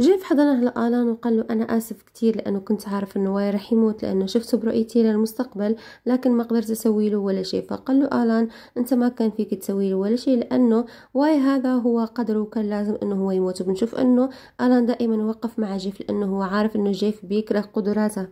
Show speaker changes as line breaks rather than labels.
جيف في حضنه لآلان وقال له أنا آسف كتير لأنه كنت عارف أنه واي رح يموت لأنه شفته برؤيتي للمستقبل لكن ما قدرت أسوي له ولا شيء فقال له آلان أنت ما كان فيك تسوي له ولا شيء لأنه واي هذا هو قدره وكان لازم أنه هو يموت وبنشوف أنه آلان دائما وقف مع جيف لأنه هو عارف أنه جيف بيكره قدراته